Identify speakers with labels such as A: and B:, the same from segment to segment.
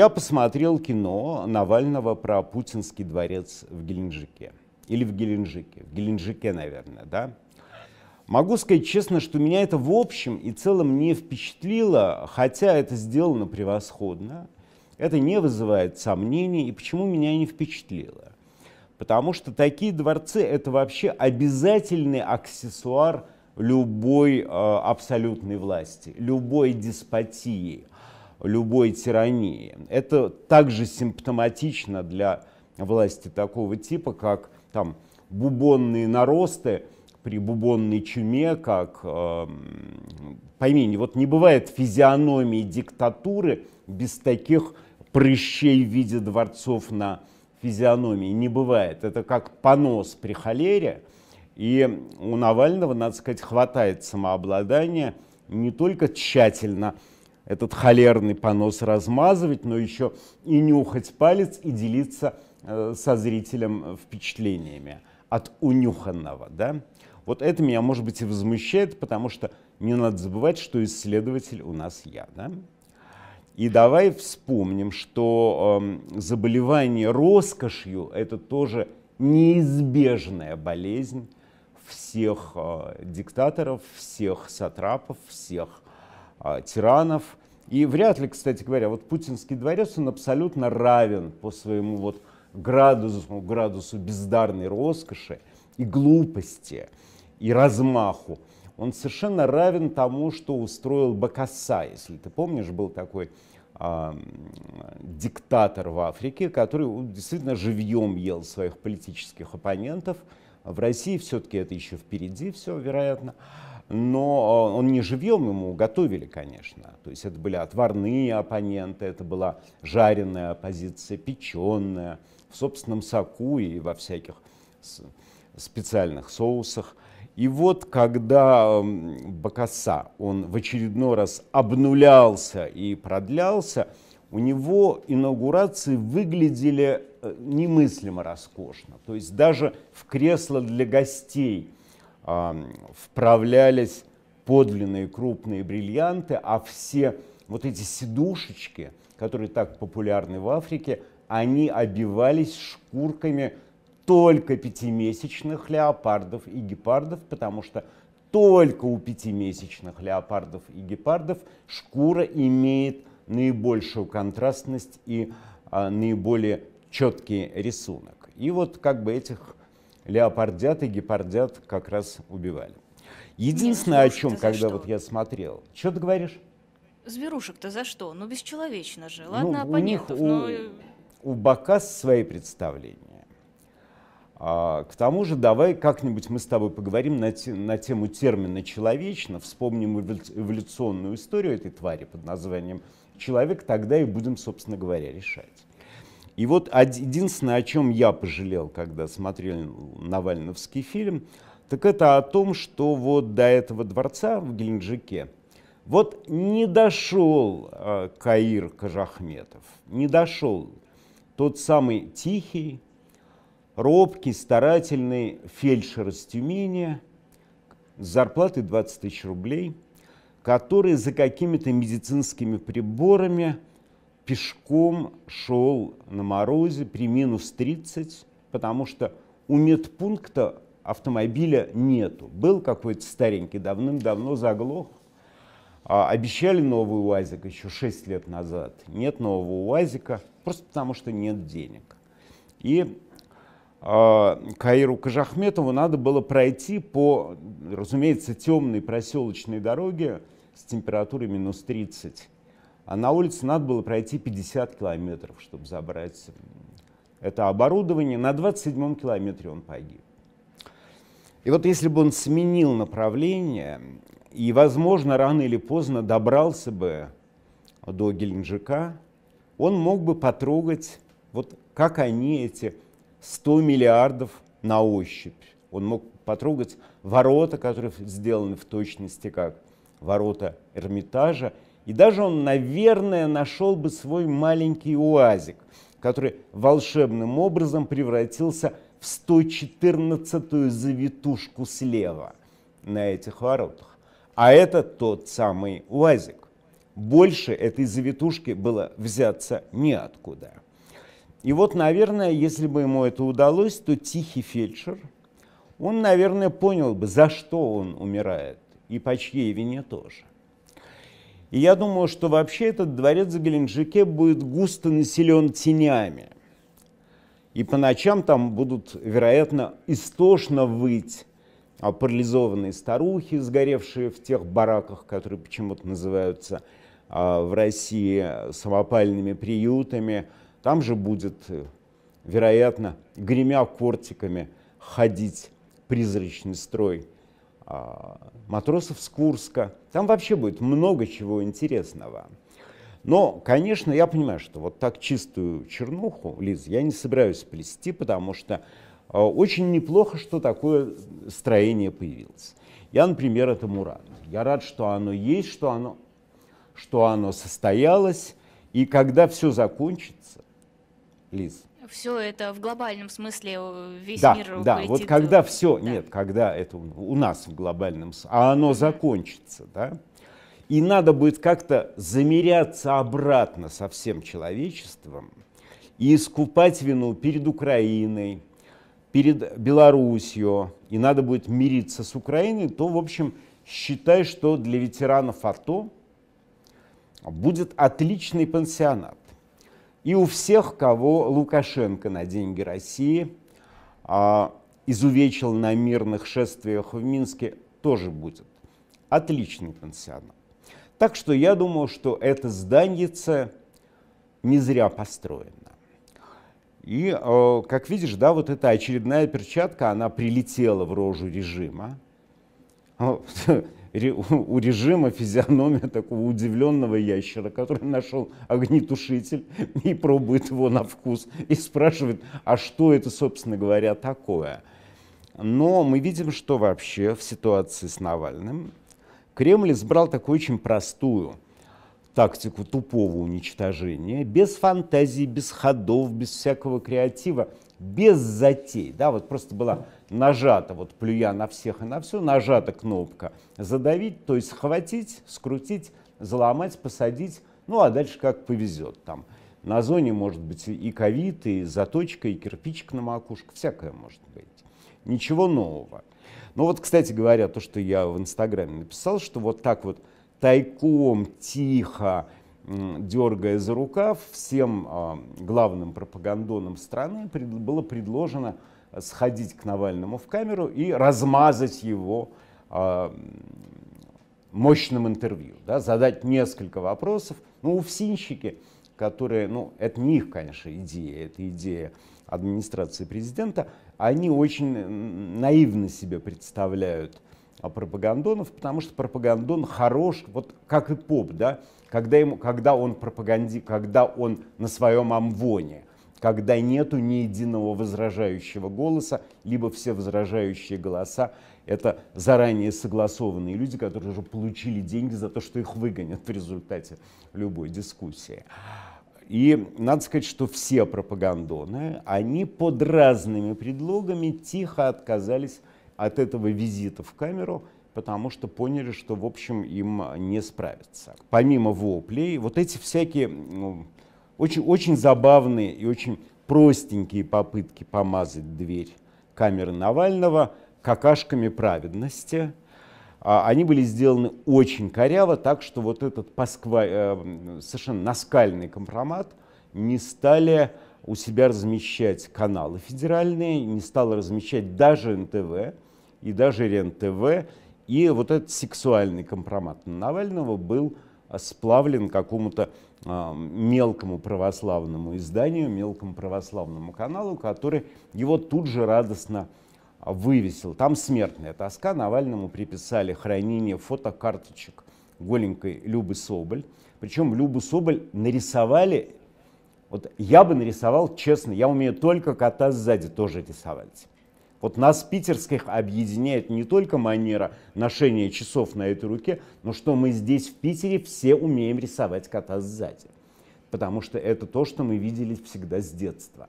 A: Я посмотрел кино Навального про путинский дворец в Геленджике. Или в Геленджике. В Геленджике, наверное, да? Могу сказать честно, что меня это в общем и целом не впечатлило, хотя это сделано превосходно. Это не вызывает сомнений. И почему меня не впечатлило? Потому что такие дворцы — это вообще обязательный аксессуар любой э, абсолютной власти, любой деспотии любой тирании. Это также симптоматично для власти такого типа, как там бубонные наросты при бубонной чуме, как э, пойми, вот не бывает физиономии диктатуры без таких прыщей в виде дворцов на физиономии. Не бывает. Это как понос при холере. И у Навального, надо сказать, хватает самообладания не только тщательно этот холерный понос размазывать, но еще и нюхать палец и делиться э, со зрителем э, впечатлениями от унюханного. Да? Вот это меня, может быть, и возмущает, потому что не надо забывать, что исследователь у нас я. Да? И давай вспомним, что э, заболевание роскошью – это тоже неизбежная болезнь всех э, диктаторов, всех сатрапов, всех э, тиранов – и вряд ли, кстати говоря, вот путинский дворец, он абсолютно равен по своему вот градусу, градусу бездарной роскоши и глупости, и размаху. Он совершенно равен тому, что устроил Бакаса, если ты помнишь, был такой диктатор в Африке, который ну, действительно живьем ел своих политических оппонентов. В России все-таки это еще впереди все, вероятно но а, он не живьем ему готовили, конечно. То есть это были отварные оппоненты, это была жареная оппозиция, печеная, в собственном соку и во всяких специальных соусах. И вот когда Бакаса, он в очередной раз обнулялся и продлялся, у него инаугурации выглядели э, немыслимо роскошно. То есть даже в кресло для гостей – вправлялись подлинные крупные бриллианты, а все вот эти сидушечки, которые так популярны в Африке, они обивались шкурками только пятимесячных леопардов и гепардов, потому что только у пятимесячных леопардов и гепардов шкура имеет наибольшую контрастность и а, наиболее четкий рисунок. И вот как бы этих леопардят и гепардят как раз убивали. Единственное, о чем, когда вот я смотрел, что ты говоришь? Зверушек-то за что? Ну, бесчеловечно же. Ну, Ладно, ну, у них, но... у Бакас свои представления. А, к тому же, давай как-нибудь мы с тобой поговорим на, те, на тему термина «человечно», вспомним эволюционную историю этой твари под названием «человек», тогда и будем, собственно говоря, решать. И вот единственное, о чем я пожалел, когда смотрел Навальновский фильм, так это о том, что вот до этого дворца в Геленджике вот не дошел э, Каир Кажахметов, не дошел тот самый тихий, робкий, старательный фельдшер из Тюмени с зарплатой 20 тысяч рублей, который за какими-то медицинскими приборами – пешком шел на морозе при минус 30, потому что у медпункта автомобиля нету. Был какой-то старенький, давным-давно заглох. А, обещали новый УАЗик еще 6 лет назад. Нет нового УАЗика, просто потому что нет денег. И а, Каиру Кажахметову надо было пройти по, разумеется, темной проселочной дороге с температурой минус 30 а на улице надо было пройти 50 километров, чтобы забрать это оборудование. На 27-м километре он погиб. И вот если бы он сменил направление, и, возможно, рано или поздно добрался бы до Геленджика, он мог бы потрогать, вот как они эти 100 миллиардов на ощупь. Он мог потрогать ворота, которые сделаны в точности как ворота Эрмитажа, и даже он, наверное, нашел бы свой маленький уазик, который волшебным образом превратился в 114-ю завитушку слева на этих воротах. А это тот самый уазик. Больше этой завитушки было взяться неоткуда. И вот, наверное, если бы ему это удалось, то тихий фельдшер, он, наверное, понял бы, за что он умирает, и по чьей вине тоже. И я думаю, что вообще этот дворец в Геленджике будет густо населен тенями. И по ночам там будут, вероятно, истошно выть парализованные старухи, сгоревшие в тех бараках, которые почему-то называются а, в России самопальными приютами. Там же будет, вероятно, гремя кортиками ходить призрачный строй а, матросов с Курска. Там вообще будет много чего интересного. Но, конечно, я понимаю, что вот так чистую чернуху, Лиз, я не собираюсь плести, потому что а, очень неплохо, что такое строение появилось. Я, например, этому рад. Я рад, что оно есть, что оно, что оно состоялось. И когда все закончится, Лиз, все это в глобальном смысле э, весь да, мир Да, да. вот когда все, да. нет, когда это у нас в глобальном а оно закончится, да, и надо будет как-то замеряться обратно со всем человечеством и искупать вину перед Украиной, перед Белоруссией, и надо будет мириться с Украиной, то, в общем, считай, что для ветеранов АТО будет отличный пансионат и у всех, кого Лукашенко на деньги России а, изувечил на мирных шествиях в Минске, тоже будет. Отличный пансионат. Так что я думаю, что это зданица не зря построена. И, э, как видишь, да, вот эта очередная перчатка, она прилетела в рожу режима. у режима физиономия такого удивленного ящера, который нашел огнетушитель и пробует его на вкус и спрашивает, а что это, собственно говоря, такое? Но мы видим, что вообще в ситуации с Навальным Кремль избрал такую очень простую – тактику тупого уничтожения, без фантазии, без ходов, без всякого креатива, без затей. Да, вот просто была нажата, вот плюя на всех и на все, нажата кнопка задавить, то есть схватить, скрутить, заломать, посадить, ну а дальше как повезет там. На зоне может быть и ковид, и заточка, и кирпичик на макушку, всякое может быть. Ничего нового. Ну вот, кстати говоря, то, что я в Инстаграме написал, что вот так вот тайком, тихо, дергая за рукав, всем а, главным пропагандонам страны было предложено сходить к Навальному в камеру и размазать его а, мощным интервью, да, задать несколько вопросов. Ну, уфсинщики, которые, ну, это не их, конечно, идея, это идея администрации президента, они очень наивно себе представляют – а пропагандонов, потому что пропагандон хорош, вот как и поп, да, когда, ему, когда он пропаганди, когда он на своем амвоне, когда нету ни единого возражающего голоса, либо все возражающие голоса — это заранее согласованные люди, которые уже получили деньги за то, что их выгонят в результате любой дискуссии. И надо сказать, что все пропагандоны, они под разными предлогами тихо отказались от этого визита в камеру, потому что поняли, что, в общем, им не справиться. Помимо воплей, вот эти всякие ну, очень, очень забавные и очень простенькие попытки помазать дверь камеры Навального какашками праведности, а, они были сделаны очень коряво, так что вот этот пасква... Э, совершенно наскальный компромат не стали у себя размещать каналы федеральные, не стало размещать даже НТВ и даже РЕН-ТВ. И вот этот сексуальный компромат Навального был а, сплавлен какому-то э, мелкому православному изданию, мелкому православному каналу, который его тут же радостно а, вывесил. Там смертная тоска. Навальному приписали хранение фотокарточек голенькой Любы Соболь. Причем Любу Соболь нарисовали, вот я бы нарисовал, честно, я умею только кота сзади тоже рисовать. Вот нас, питерских, объединяет не только манера ношения часов на этой руке, но что мы здесь, в Питере, все умеем рисовать кота сзади. Потому что это то, что мы видели всегда с детства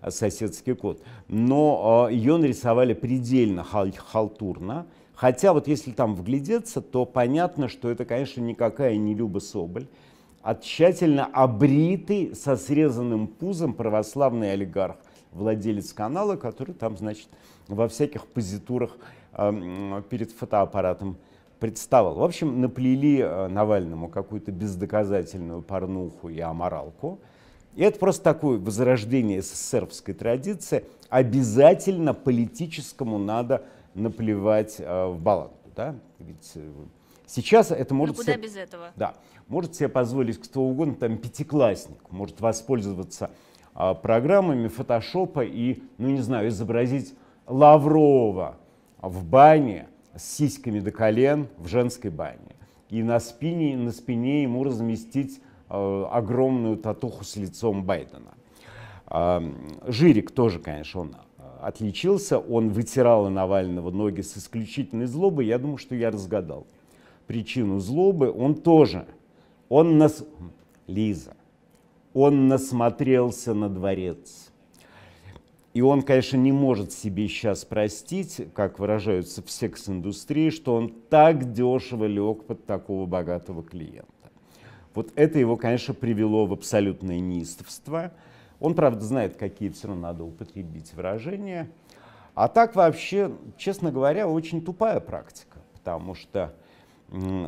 A: э, соседский кот. Но э, ее нарисовали предельно хал халтурно. Хотя вот если там вглядеться, то понятно, что это, конечно, никакая не Люба Соболь, а тщательно обритый со срезанным пузом православный олигарх, владелец канала, который там, значит, во всяких позитурах эм, перед фотоаппаратом представал. В общем, наплели э, Навальному какую-то бездоказательную порнуху и аморалку. И это просто такое возрождение СССРовской традиции. Обязательно политическому надо наплевать э, в баланду. Да? Ведь э, сейчас это может... Ну, куда себе, без этого? Да. Может себе позволить кто угодно, там, пятиклассник, может воспользоваться а, программами фотошопа и, ну не знаю, изобразить Лаврова в бане с сиськами до колен в женской бане. И на спине, на спине ему разместить э, огромную татуху с лицом Байдена. Э, Жирик тоже, конечно, он отличился. Он вытирал Навального ноги с исключительной злобой. Я думаю, что я разгадал причину злобы. Он тоже. Он нас... Лиза, он насмотрелся на дворец. И он, конечно, не может себе сейчас простить, как выражаются в секс-индустрии, что он так дешево лег под такого богатого клиента. Вот это его, конечно, привело в абсолютное неистовство. Он, правда, знает, какие все равно надо употребить выражения. А так вообще, честно говоря, очень тупая практика, потому что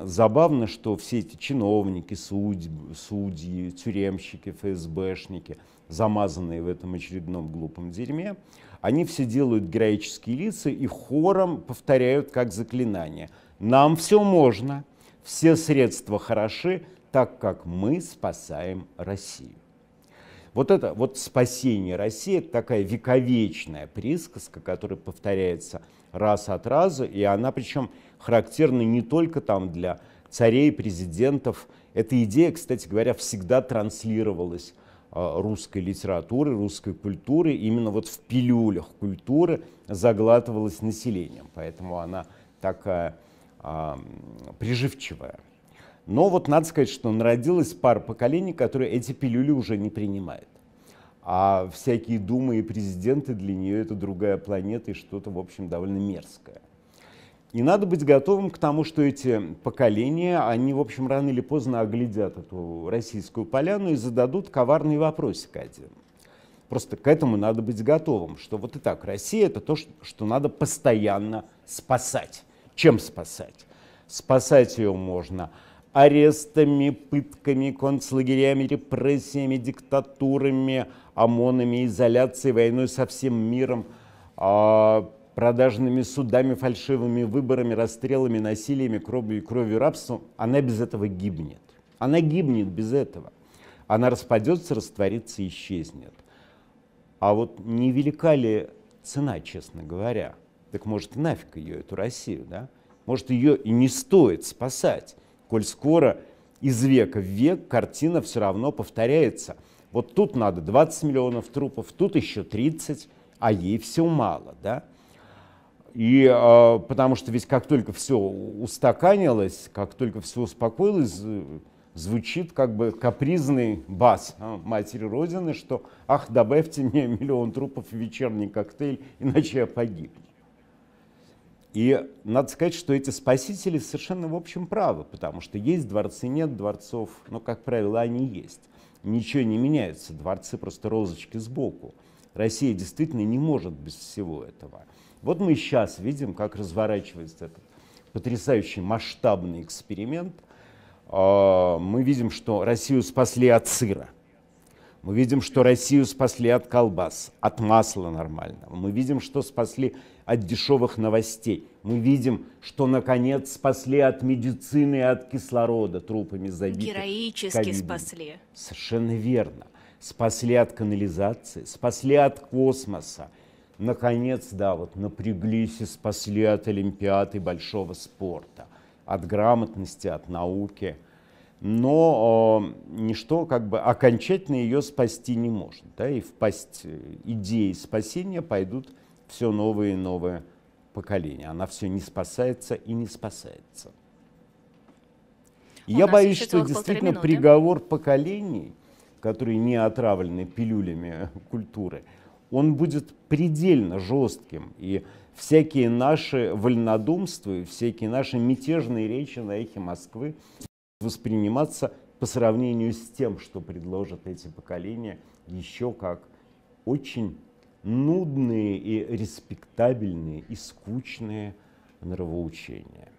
A: забавно, что все эти чиновники, судьи, судьи тюремщики, ФСБшники, замазанные в этом очередном глупом дерьме, они все делают героические лица и хором повторяют как заклинание. Нам все можно, все средства хороши, так как мы спасаем Россию. Вот это вот спасение России, это такая вековечная присказка, которая повторяется раз от раза, и она причем характерна не только там для царей, президентов. Эта идея, кстати говоря, всегда транслировалась а, русской литературы, русской культуры, именно вот в пилюлях культуры заглатывалась населением, поэтому она такая а, приживчивая. Но вот надо сказать, что народилась пара поколений, которые эти пилюли уже не принимают. А всякие думы и президенты для нее это другая планета и что-то, в общем, довольно мерзкое. И надо быть готовым к тому, что эти поколения, они, в общем, рано или поздно оглядят эту российскую поляну и зададут коварный вопросик один. Просто к этому надо быть готовым, что вот и так Россия — это то, что надо постоянно спасать. Чем спасать? Спасать ее можно — арестами, пытками, концлагерями, репрессиями, диктатурами, ОМОНами, изоляцией, войной со всем миром, а, продажными судами, фальшивыми выборами, расстрелами, насилиями, кровью и кровью рабством, она без этого гибнет. Она гибнет без этого. Она распадется, растворится, исчезнет. А вот не велика ли цена, честно говоря? Так может нафиг ее, эту Россию, да? Может ее и не стоит спасать коль скоро из века в век картина все равно повторяется. Вот тут надо 20 миллионов трупов, тут еще 30, а ей все мало, да? И э, потому что ведь как только все устаканилось, как только все успокоилось, э, звучит как бы капризный бас а, матери Родины, что «Ах, добавьте мне миллион трупов в вечерний коктейль, иначе я погибну». И надо сказать, что эти спасители совершенно в общем правы, потому что есть дворцы, нет дворцов, но, как правило, они есть. Ничего не меняется, дворцы просто розочки сбоку. Россия действительно не может без всего этого. Вот мы сейчас видим, как разворачивается этот потрясающий масштабный эксперимент. А, мы видим, что Россию спасли от сыра. Мы видим, что Россию спасли от колбас, от масла нормального. Мы видим, что спасли от дешевых новостей. Мы видим, что наконец спасли от медицины и от кислорода трупами забитых. Героически ковидом. спасли. Совершенно верно. Спасли от канализации, спасли от космоса. Наконец, да, вот напряглись и спасли от Олимпиады большого спорта, от грамотности, от науки но э, ничто как бы окончательно ее спасти не может. Да, и в пасть э, идеи спасения пойдут все новое и новое поколение. Она все не спасается и не спасается. У Я боюсь, что действительно минуты. приговор поколений, которые не отравлены пилюлями культуры, он будет предельно жестким. И всякие наши вольнодумства, всякие наши мятежные речи на эхе Москвы восприниматься по сравнению с тем, что предложат эти поколения, еще как очень нудные и респектабельные и скучные нравоучения.